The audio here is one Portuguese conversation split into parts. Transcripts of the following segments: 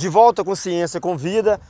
De volta à consciência com vida.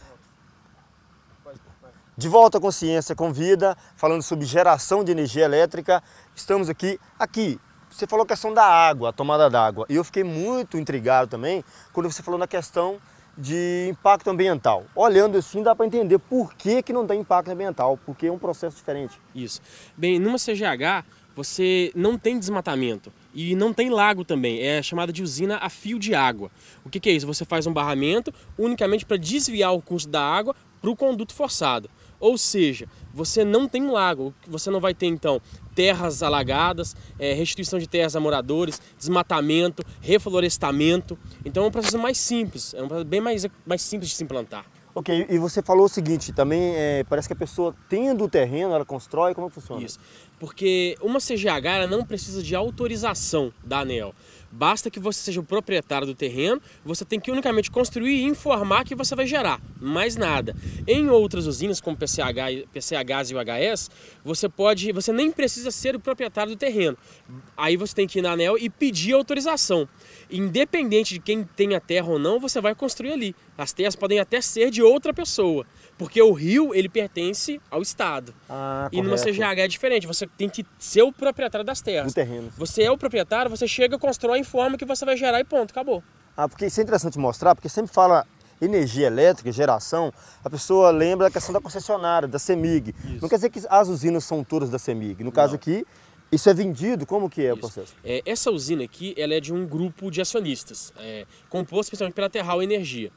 De volta à consciência com vida, falando sobre geração de energia elétrica. Estamos aqui, aqui. Você falou a questão da água, a tomada d'água. E eu fiquei muito intrigado também quando você falou na questão de impacto ambiental. Olhando assim, dá para entender por que, que não tem impacto ambiental, porque é um processo diferente. Isso. Bem, numa CGH, você não tem desmatamento e não tem lago também, é chamada de usina a fio de água. O que, que é isso? Você faz um barramento unicamente para desviar o curso da água para o conduto forçado. Ou seja, você não tem um lago, você não vai ter então terras alagadas, é, restituição de terras a moradores, desmatamento, reflorestamento. Então é um processo mais simples, é um processo bem mais, mais simples de se implantar. Ok, e você falou o seguinte, também é, parece que a pessoa tendo o terreno, ela constrói, como funciona? Isso, porque uma CGH não precisa de autorização da ANEL. Basta que você seja o proprietário do terreno, você tem que unicamente construir e informar que você vai gerar, mais nada. Em outras usinas, como PCH, PCHs e UHS, você pode, você nem precisa ser o proprietário do terreno. Aí você tem que ir na ANEL e pedir autorização. Independente de quem tem a terra ou não, você vai construir ali. As terras podem até ser de outra pessoa, porque o rio ele pertence ao estado. Ah, e no numa CGH é diferente, você tem que ser o proprietário das terras. Do terreno. Você é o proprietário, você chega, constrói forma que você vai gerar e ponto, acabou. Ah, porque isso é interessante mostrar, porque sempre fala energia elétrica, geração, a pessoa lembra da questão da concessionária, da CEMIG. Isso. Não quer dizer que as usinas são todas da CEMIG. No caso Não. aqui, isso é vendido? Como que é Isso. o processo? É, essa usina aqui ela é de um grupo de acionistas, é, composto principalmente pela Terral Energia.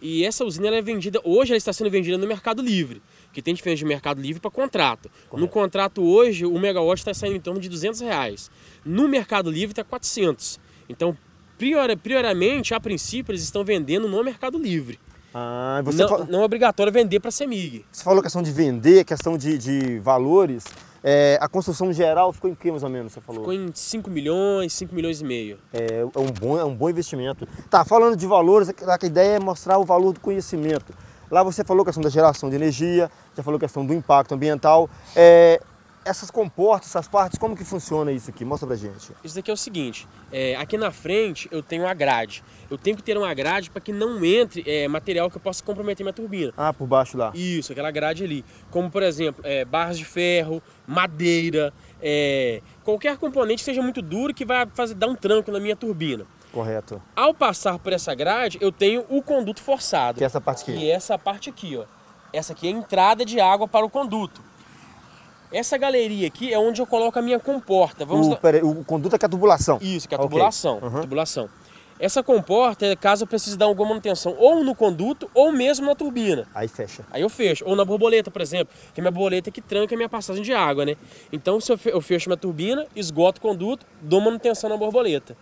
E essa usina é vendida, hoje ela está sendo vendida no Mercado Livre. Porque tem diferença de mercado livre para contrato. Correto. No contrato hoje, o megawatt está saindo em torno de 200 reais. No mercado livre está 400. Então, priori, prioramente, a princípio, eles estão vendendo no mercado livre. Ah, não, não, é obrigatório vender para a CEMIG. Você falou questão de vender, questão de, de valores. É, a construção geral ficou em que mais ou menos, você falou? Ficou em 5 milhões, 5 milhões e meio. É, é, um bom, é um bom investimento. Tá, falando de valores, a ideia é mostrar o valor do conhecimento. Lá você falou questão da geração de energia, já falou questão do impacto ambiental. É, essas comportas, essas partes, como que funciona isso aqui? Mostra pra gente. Isso aqui é o seguinte, é, aqui na frente eu tenho a grade. Eu tenho que ter uma grade para que não entre é, material que eu possa comprometer minha turbina. Ah, por baixo lá. Isso, aquela grade ali. Como, por exemplo, é, barras de ferro, madeira, é, qualquer componente que seja muito duro que vai fazer, dar um tranco na minha turbina. Correto. Ao passar por essa grade, eu tenho o conduto forçado. Que é essa parte aqui. E essa parte aqui, ó. Essa aqui é a entrada de água para o conduto. Essa galeria aqui é onde eu coloco a minha comporta. Vamos o, o conduto é que é a tubulação. Isso, que é a okay. tubulação. Uhum. tubulação. Essa comporta é caso eu precise dar alguma manutenção ou no conduto ou mesmo na turbina. Aí fecha. Aí eu fecho. Ou na borboleta, por exemplo, que é minha borboleta que tranca a minha passagem de água, né? Então se eu fecho minha turbina, esgoto o conduto, dou manutenção na borboleta.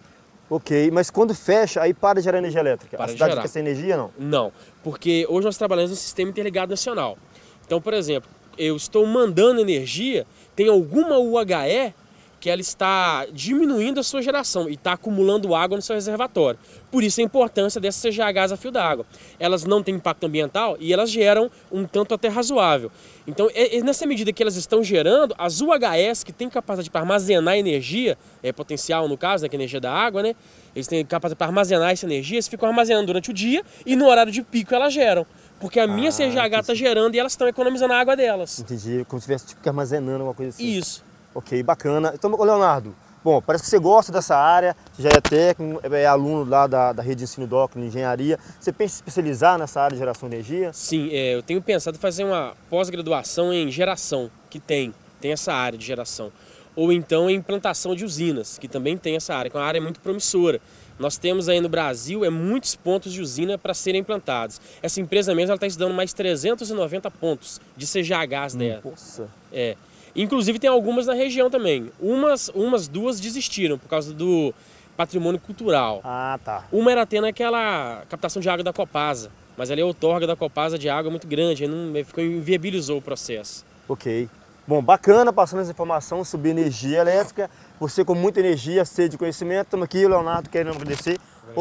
Ok, mas quando fecha, aí para de gerar energia elétrica. Para a cidade gerar. fica sem energia, não? Não, porque hoje nós trabalhamos no sistema interligado nacional. Então, por exemplo, eu estou mandando energia, tem alguma UHE que ela está diminuindo a sua geração e está acumulando água no seu reservatório. Por isso a importância dessas CGHs a fio d'água. Elas não têm impacto ambiental e elas geram um tanto até razoável. Então, é, nessa medida que elas estão gerando, as UHS, que têm capacidade para armazenar energia, é, potencial no caso, né, que é energia da água, né? Eles têm capacidade para armazenar essa energia, eles ficam armazenando durante o dia e no horário de pico elas geram. Porque a minha CGH ah, está gerando e elas estão economizando a água delas. Entendi, como se estivesse tipo, armazenando alguma coisa assim. Isso. Ok, bacana. Então, Leonardo, bom, parece que você gosta dessa área, você já é técnico, é, é aluno lá da, da rede de ensino Docno, engenharia. Você pensa em especializar nessa área de geração de energia? Sim, é, eu tenho pensado em fazer uma pós-graduação em geração, que tem, tem essa área de geração. Ou então em implantação de usinas, que também tem essa área, que é uma área muito promissora. Nós temos aí no Brasil é muitos pontos de usina para serem implantados. Essa empresa mesmo está estudando mais 390 pontos de CGHs hum, dela. Nossa! É. Inclusive tem algumas na região também. Umas, umas duas desistiram por causa do patrimônio cultural. Ah, tá. Uma era tendo aquela captação de água da Copasa, mas ali a é outorga da Copasa de água é muito grande, aí não, ficou, inviabilizou o processo. Ok. Bom, bacana, passando essa informação sobre energia elétrica. Você com muita energia, sede de conhecimento. Estamos aqui, Leonardo, querendo agradecer. Obrigado.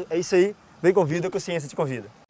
Obrigado. É isso aí. Vem convida que a ciência te convida.